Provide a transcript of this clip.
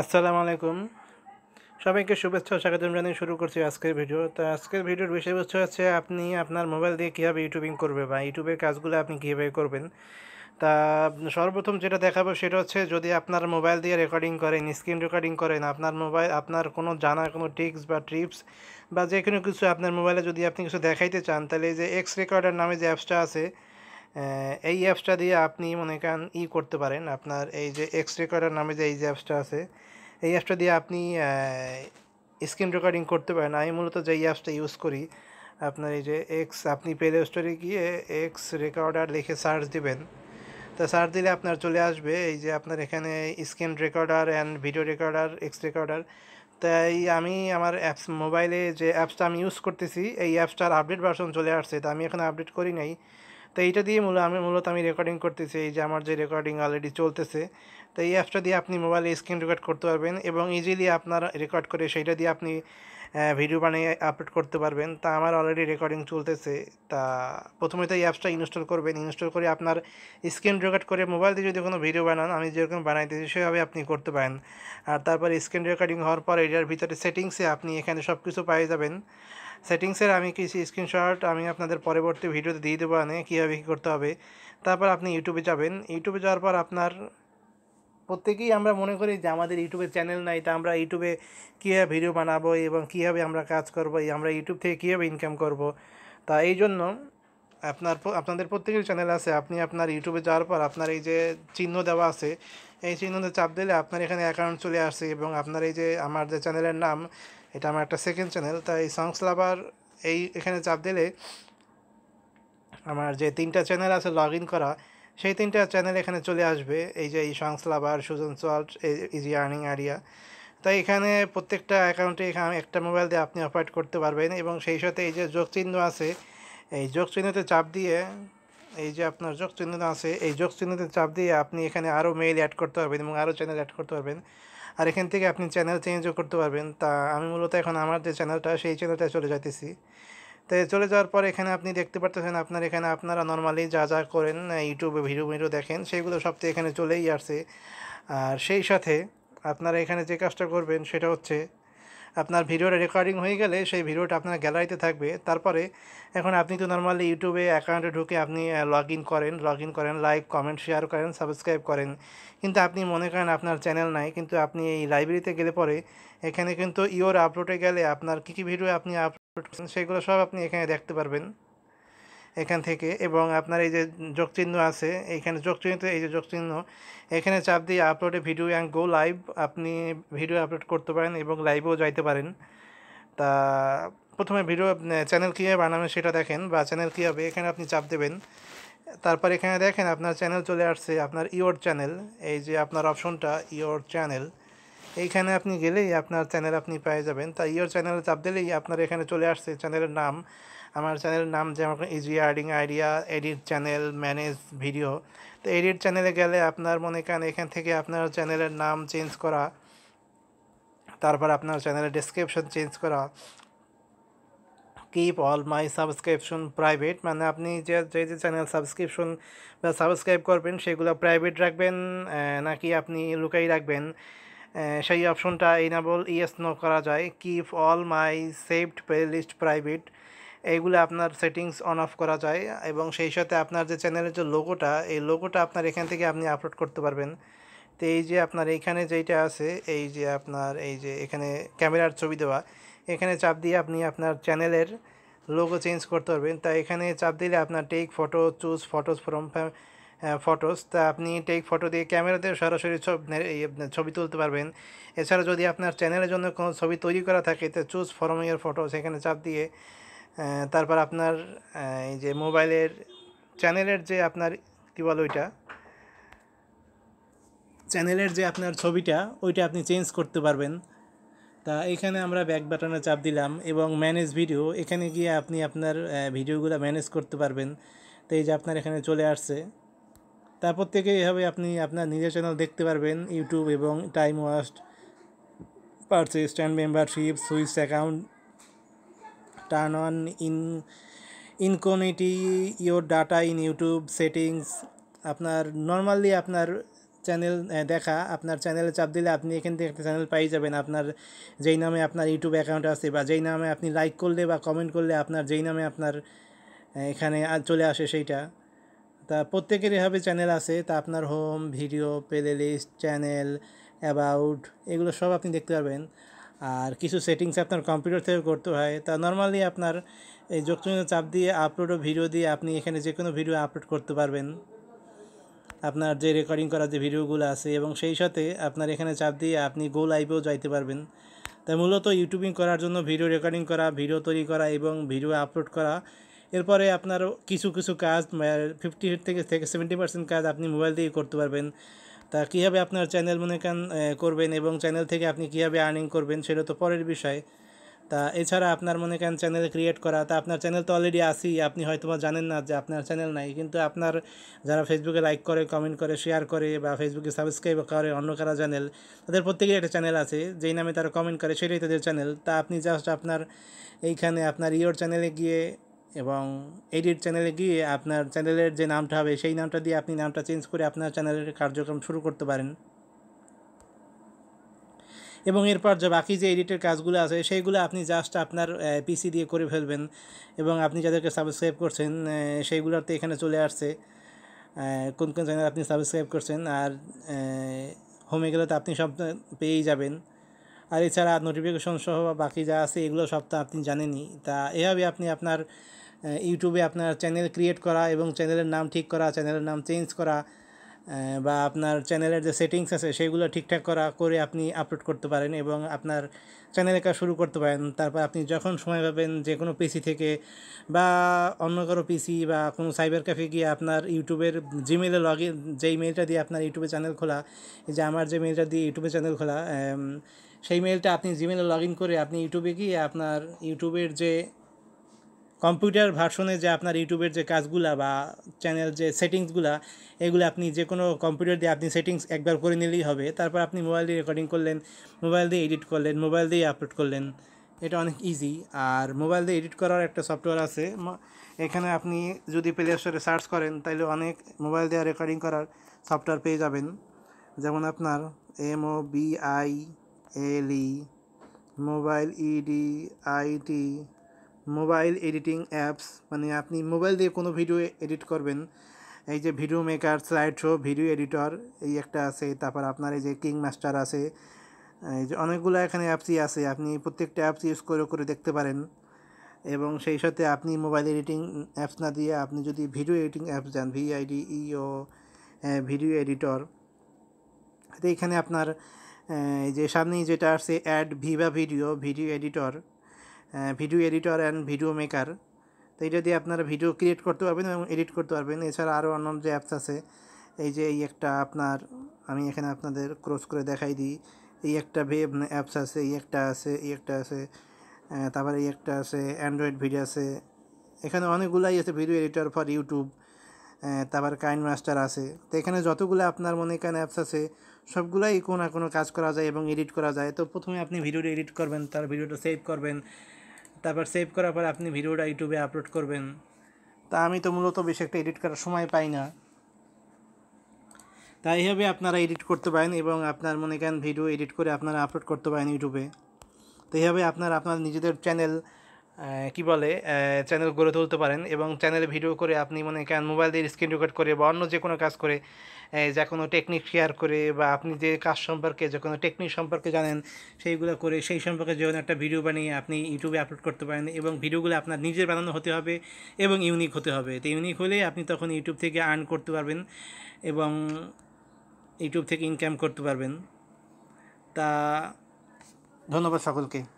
আসসালামু আলাইকুম সবাইকে শুভেচ্ছা স্বাগত জানিয়ে শুরু করছি আজকের ভিডিও তো আজকের ভিডিওর বিষয়বস্তু হচ্ছে আপনি আপনার মোবাইল দিয়ে কীভাবে ইউটিউবিং করবে বা ইউটিউবের কাজগুলো আপনি কীভাবে করবেন তা সর্বপ্রথম যেটা দেখাবো সেটা হচ্ছে যদি আপনার মোবাইল দিয়ে রেকর্ডিং করেন স্ক্রিন রেকর্ডিং করেন আপনার মোবাইল আপনার কোনো জানা কোনো টিক্স বা ট্রিপস বা যে কোনো কিছু আপনার মোবাইলে যদি আপনি কিছু দেখাইতে চান তাহলে এই যে এক্স রেকর্ডার নামে যে অ্যাপসটা আছে এই অ্যাপসটা দিয়ে আপনি মনে করেন ই করতে পারেন আপনার এই যে এক্স রেকর্ডার নামে যে এই যে অ্যাপসটা আছে এই অ্যাপসটা দিয়ে আপনি স্ক্রিন রেকর্ডিং করতে পারেন আমি মূলত যে এই অ্যাপসটা ইউজ করি আপনার এই যে এক্স আপনি প্লে স্টোরে গিয়ে এক্স রেকর্ডার লিখে সার্চ দিবেন তো সার্চ দিলে আপনার চলে আসবে এই যে আপনার এখানে screen recorder and video recorder X recorder তাই আমি আমার অ্যাপস মোবাইলে যে অ্যাপসটা আমি ইউজ করতেছি এই অ্যাপসটার আপডেট ভার্সন চলে আসছে তো আমি এখানে আপডেট করি নাই তো এইটা দিয়ে মূলত আমি মূলত আমি রেকর্ডিং করতেছি এই যে আমার যে রেকর্ডিং অলরেডি চলতেছে তো এই অ্যাপটা দিয়ে আপনি মোবাইলে স্ক্রিন রেকর্ড করতে পারবেন এবং ইজিলি আপনার রেকর্ড করে সেইটা দিয়ে আপনি ভিডিও বানিয়ে আপলোড করতে পারবেন তা আমার অলরেডি রেকর্ডিং চলতেছে তা প্রথমে তো এই অ্যাপসটা ইনস্টল করবেন ইনস্টল করে আপনার স্ক্রিন রেকর্ড করে মোবাইল দিয়ে যদি কোনো ভিডিও বানান আমি যেরকম বানাইতেছি সেভাবে আপনি করতে পারেন আর তারপর স্ক্রিন রেকর্ডিং হওয়ার পর এটার ভিতরে সেটিংসে আপনি এখানে সব কিছু পাই যাবেন সেটিংসের আমি কিছু স্ক্রিনশট আমি আপনাদের পরবর্তী ভিডিওতে দিয়ে দেবো আনে কীভাবে কী করতে হবে তারপর আপনি ইউটিউবে যাবেন ইউটিউবে যাওয়ার পর আপনার প্রত্যেকেই আমরা মনে করি যে আমাদের ইউটিউবে চ্যানেল নাই তা আমরা ইউটিউবে কীভাবে ভিডিও বানাবো এবং কীভাবে আমরা কাজ করবো আমরা ইউটিউব থেকে কীভাবে ইনকাম করব। তা এই জন্য আপনার আপনাদের প্রত্যেকের চ্যানেল আছে আপনি আপনার ইউটিউবে যাওয়ার পর আপনার এই যে চিহ্ন দেওয়া আছে এই চিহ্নতে চাপ দিলে আপনার এখানে অ্যাকাউন্ট চলে আসে এবং আপনার এই যে আমার যে চ্যানেলের নাম এটা আমার একটা সেকেন্ড চ্যানেল তাই সংস লাভার এই এখানে চাপ দিলে আমার যে তিনটা চ্যানেল আছে লগ ইন করা সেই তিনটা চ্যানেল এখানে চলে আসবে এই যে এই সংস লাভার সুজন সল্ট ইজি আর্নিং আরিয়া তাই এখানে প্রত্যেকটা অ্যাকাউন্টে এখানে একটা মোবাইল দিয়ে আপনি অপারেট করতে পারবেন এবং সেই সাথে এই যে যোগ চিহ্ন আছে এই যোগ চিহ্নতে চাপ দিয়ে এই যে আপনার যোগ চিহ্ন আছে এই যোগ চিহ্নতে চাপ দিয়ে আপনি এখানে আরও মেইল অ্যাড করতে পারবেন এবং আরও চ্যানেল অ্যাড করতে পারবেন আর এখান থেকে আপনি চ্যানেল চেঞ্জও করতে পারবেন তা আমি মূলত এখন আমার যে চ্যানেলটা সেই চ্যানেলটা চলে যাইতেছি তো চলে যাওয়ার পর এখানে আপনি দেখতে পারতেছেন আপনার এখানে আপনারা নর্মালি যা যা করেন ইউটিউবে ভিডিও ভিডিও দেখেন সেইগুলো সব তো এখানে চলেই আসছে আর সেই সাথে আপনারা এখানে যে কাজটা করবেন সেটা হচ্ছে আপনার ভিডিওটা রেকর্ডিং হয়ে গেলে সেই ভিডিওটা আপনার গ্যালারিতে থাকবে তারপরে এখন আপনি তো নর্মালি ইউটিউবে অ্যাকাউন্টে ঢুকে আপনি লগ ইন করেন লগ ইন করেন লাইক কমেন্ট শেয়ার করেন সাবস্ক্রাইব করেন কিন্তু আপনি মনে করেন আপনার চ্যানেল নাই কিন্তু আপনি এই লাইব্রেরিতে গেলে পরে এখানে কিন্তু ইওর আপলোডে গেলে আপনার কী কী ভিডিও আপনি আপলোড সেগুলো সব আপনি এখানে দেখতে পারবেন এখান থেকে এবং আপনার এই যে যোগচিহ্ন আছে এইখানে যোগচিহ্ন এই যে যোগচিহ্ন এখানে চাপ দিয়ে আপলোডে ভিডিও অ্যান্ড গো লাইভ আপনি ভিডিও আপলোড করতে পারেন এবং লাইভেও যাইতে পারেন তা প্রথমে ভিডিও চ্যানেল কীভাবে বানাবেন সেটা দেখেন বা চ্যানেল কীভাবে এখানে আপনি চাপ দেবেন তারপর এখানে দেখেন আপনার চ্যানেল চলে আসছে আপনার ইওর চ্যানেল এই যে আপনার অপশনটা ইওর চ্যানেল এইখানে আপনি গেলেই আপনার চ্যানেল আপনি পেয়ে যাবেন তা ইওর চ্যানেলে চাপ দিলেই আপনার এখানে চলে আসছে চ্যানেলের নাম আমার চ্যানেলের নাম যেমন ইজি আর্ডিং idea edit channel manage video তো এডিট চ্যানেলে গেলে আপনার মনে করেন এখান থেকে আপনার চ্যানেলের নাম চেঞ্জ করা তারপর আপনার চ্যানেলের ডিসক্রিপশন চেঞ্জ করা keep all my subscription private মানে আপনি যে যে যে চ্যানেল সাবস্ক্রিপশন বা সাবস্ক্রাইব করবেন সেগুলো প্রাইভেট রাখবেন নাকি আপনি লুকাই রাখবেন সেই অপশনটা এনাবল ইয়েস নো করা যায় keep all my saved playlist private এইগুলো আপনার সেটিংস অন অফ করা যায় এবং সেই সাথে আপনার যে চ্যানেলের যে লোগোটা এই লোগোটা আপনার এখান থেকে আপনি আপলোড করতে পারবেন তো এই যে আপনার এইখানে যেইটা আছে এই যে আপনার এই যে এখানে ক্যামেরার ছবি দেওয়া এখানে চাপ দিয়ে আপনি আপনার চ্যানেলের লোগো চেঞ্জ করতে পারবেন তা এখানে চাপ দিলে আপনার take photo choose photos from photos তা আপনি টেক ফটো দিয়ে ক্যামেরা দিয়ে সরাসরি ছবি তুলতে পারবেন এছাড়া যদি আপনার চ্যানেলের জন্য কোনো ছবি তৈরি করা থাকে তো চুজ ফরম ইয়ার এখানে চাপ দিয়ে তারপর আপনার এই যে মোবাইলের চ্যানেলের যে আপনার কী বলো ওইটা চ্যানেলের যে আপনার ছবিটা ওইটা আপনি চেঞ্জ করতে পারবেন তা এখানে আমরা ব্যাক বাটনে চাপ দিলাম এবং ম্যানেজ ভিডিও এখানে গিয়ে আপনি আপনার ভিডিওগুলো ম্যানেজ করতে পারবেন তো এই যে আপনার এখানে চলে আসছে তারপর থেকে এভাবে আপনি আপনার নিজের চ্যানেল দেখতে পারবেন ইউটিউব এবং time watched purchase and membership switch account turn on in incognity your data in YouTube settings আপনার নর্মালি আপনার চ্যানেল দেখা আপনার চ্যানেলে চাপ দিলে আপনি এখান থেকে একটা চ্যানেল পাই যাবেন আপনার যেই নামে আপনার ইউটিউব অ্যাকাউন্ট আছে বা যেই নামে আপনি লাইক করলে বা কমেন্ট করলে আপনার যেই নামে আপনার এখানে চলে আসে সেইটা তা প্রত্যেকের এভাবে চ্যানেল আছে তা আপনার home video playlist channel about এগুলো সব আপনি দেখতে পারবেন আর কিছু সেটিংস আপনার কম্পিউটার থেকে করতে হয় তা নর্মালি আপনার এই যোগচিহ্ন চাপ দিয়ে আপলোড ও ভিডিও দিয়ে আপনি এখানে যে কোনো ভিডিও আপলোড করতে পারবেন আপনার যে রেকর্ডিং করা যে ভিডিওগুলো আছে এবং সেই সাথে আপনার এখানে চাপ দিয়ে আপনি গো লাইভেও যাইতে পারবেন তাই মূলত ইউটিউবিং করার জন্য ভিডিও রেকর্ডিং করা ভিডিও তৈরি করা এবং ভিডিও আপলোড করা এরপরে আপনার কিছু কিছু কাজ ফিফটি মানে থেকে থেকে সেভেন্টি পার্সেন্ট কাজ আপনি মোবাইল দিয়ে করতে পারবেন তা কীভাবে আপনার চ্যানেল মনে কান করবেন এবং চ্যানেল থেকে আপনি কীভাবে আর্নিং করবেন সেটা তো পরের বিষয় তা এছাড়া আপনার মনে করেন চ্যানেল ক্রিয়েট করা তা আপনার চ্যানেল তো অলরেডি আসি আপনি হয়তো জানেন না যে আপনার চ্যানেল নাই কিন্তু আপনার যারা ফেসবুকে লাইক করে কমেন্ট করে শেয়ার করে বা ফেসবুকে সাবস্ক্রাইব করে অন্য কারা চ্যানেল তাদের প্রত্যেকেরই একটা চ্যানেল আছে যেই নামে তারা কমেন্ট করে সেটাই তাদের চ্যানেল তা আপনি জাস্ট আপনার এইখানে আপনার ইয়োর চ্যানেলে গিয়ে এবং এডিট চ্যানেলে গিয়ে আপনার চ্যানেলের যে নামটা হবে সেই নামটা দিয়ে আপনি নামটা চেঞ্জ করে আপনার চ্যানেলের কার্যক্রম শুরু করতে পারেন এবং এরপর যে বাকি যে এডিটের কাজগুলো আছে সেইগুলো আপনি জাস্ট আপনার পিসি দিয়ে করে ফেলবেন এবং আপনি যাদেরকে সাবস্ক্রাইব করছেন তো এখানে চলে আসছে কোন কোন চ্যানেল আপনি সাবস্ক্রাইব করছেন আর হোমে গেলে তো আপনি সব পেয়েই যাবেন আর এছাড়া নোটিফিকেশন সহ বাকি যা আছে এগুলো সব তো আপনি জানেনই তা এভাবে আপনি আপনার ইউটিউবে আপনার চ্যানেল ক্রিয়েট করা এবং চ্যানেলের নাম ঠিক করা চ্যানেলের নাম চেঞ্জ করা বা আপনার চ্যানেলের যে সেটিংস আছে সেগুলো ঠিকঠাক করা করে আপনি আপলোড করতে পারেন এবং আপনার চ্যানেলে কাজ শুরু করতে পারেন তারপর আপনি যখন সময় পাবেন যে কোনো পিসি থেকে বা অন্য কারো পিসি বা কোনো সাইবার ক্যাফে গিয়ে আপনার ইউটিউবের জিমেলে লগ ইন যেই ইমেলটা দিয়ে আপনার ইউটিউবে চ্যানেল খোলা যে আমার যে মেলটা দিয়ে ইউটিউবে চ্যানেল খোলা সেই মেলটা আপনি জিমেলে লগ ইন করে আপনি ইউটিউবে গিয়ে আপনার ইউটিউবের যে কম্পিউটার ভার্সনে যে আপনার ইউটিউবের যে কাজগুলা বা চ্যানেল যে সেটিংসগুলা এগুলো আপনি যে কোনো কম্পিউটার দিয়ে আপনি সেটিংস একবার করে নিলেই হবে তারপর আপনি মোবাইল দিয়ে রেকর্ডিং করলেন মোবাইল দিয়ে এডিট করলেন মোবাইল দিয়ে আপলোড করলেন এটা অনেক ইজি আর মোবাইল দিয়ে এডিট করার একটা সফটওয়্যার আছে এখানে আপনি যদি প্লে স্টোরে সার্চ করেন তাহলে অনেক মোবাইল দিয়ে রেকর্ডিং করার সফটওয়্যার পেয়ে যাবেন যেমন আপনার M O O B I E mobile E D e I T mobile editing apps মানে আপনি মোবাইল দিয়ে কোনো ভিডিও এডিট করবেন এই যে video maker slideshow video editor এই একটা আছে তারপর আপনার এই যে কিং মাস্টার আছে এই যে অনেকগুলো এখানে অ্যাপসই আছে আপনি প্রত্যেকটা অ্যাপস ইউজ করে করে দেখতে পারেন এবং সেই সাথে আপনি মোবাইল এডিটিং অ্যাপস না দিয়ে আপনি যদি ভিডিও এডিটিং অ্যাপস যান ভিআইডি ইও ভিডিও এডিটর এখানে আপনার যে সামনেই যেটা আসছে add Viva video video editor video editor and video maker তো এটা দিয়ে আপনারা ভিডিও ক্রিয়েট করতে পারবেন এবং এডিট করতে পারবেন এছাড়া আরও অন্য যে অ্যাপস আছে এই যে এই একটা আপনার আমি এখানে আপনাদের ক্রস করে দেখাই দিই এই একটা ভেব অ্যাপস আছে এই একটা আছে এই একটা আছে তারপরে এই একটা আছে অ্যান্ড্রয়েড ভিডিও আছে এখানে অনেকগুলাই আছে ভিডিও এডিটর ফর ইউটিউব তারপর কাইন মাস্টার আছে তো এখানে যতগুলো আপনার মনে কেন অ্যাপস আছে সবগুলোই কোনো না কোনো কাজ করা যায় এবং এডিট করা যায় তো প্রথমে আপনি ভিডিওটা এডিট করবেন তার ভিডিওটা সেভ করবেন তারপর সেভ করার পর আপনি ভিডিওটা ইউটিউবে আপলোড করবেন তা আমি তো মূলত বেশি একটা এডিট করার সময় পাই না তাই এইভাবে আপনারা এডিট করতে পারেন এবং আপনার মনে করেন ভিডিও এডিট করে আপনারা আপলোড করতে পারেন ইউটিউবে তো এইভাবে আপনারা আপনার নিজেদের চ্যানেল কি বলে চ্যানেল গড়ে তুলতে পারেন এবং চ্যানেলে ভিডিও করে আপনি মনে কেন মোবাইল দিয়ে স্ক্রিন রেকর্ড করে বা অন্য যে কোনো কাজ করে যে কোনো টেকনিক শেয়ার করে বা আপনি যে কাজ সম্পর্কে যে কোনো টেকনিক সম্পর্কে জানেন সেইগুলো করে সেই সম্পর্কে যে একটা ভিডিও বানিয়ে আপনি ইউটিউবে আপলোড করতে পারেন এবং ভিডিওগুলো আপনার নিজের বানানো হতে হবে এবং ইউনিক হতে হবে তো ইউনিক হলে আপনি তখন ইউটিউব থেকে আর্ন করতে পারবেন এবং ইউটিউব থেকে ইনকাম করতে পারবেন তা ধন্যবাদ সকলকে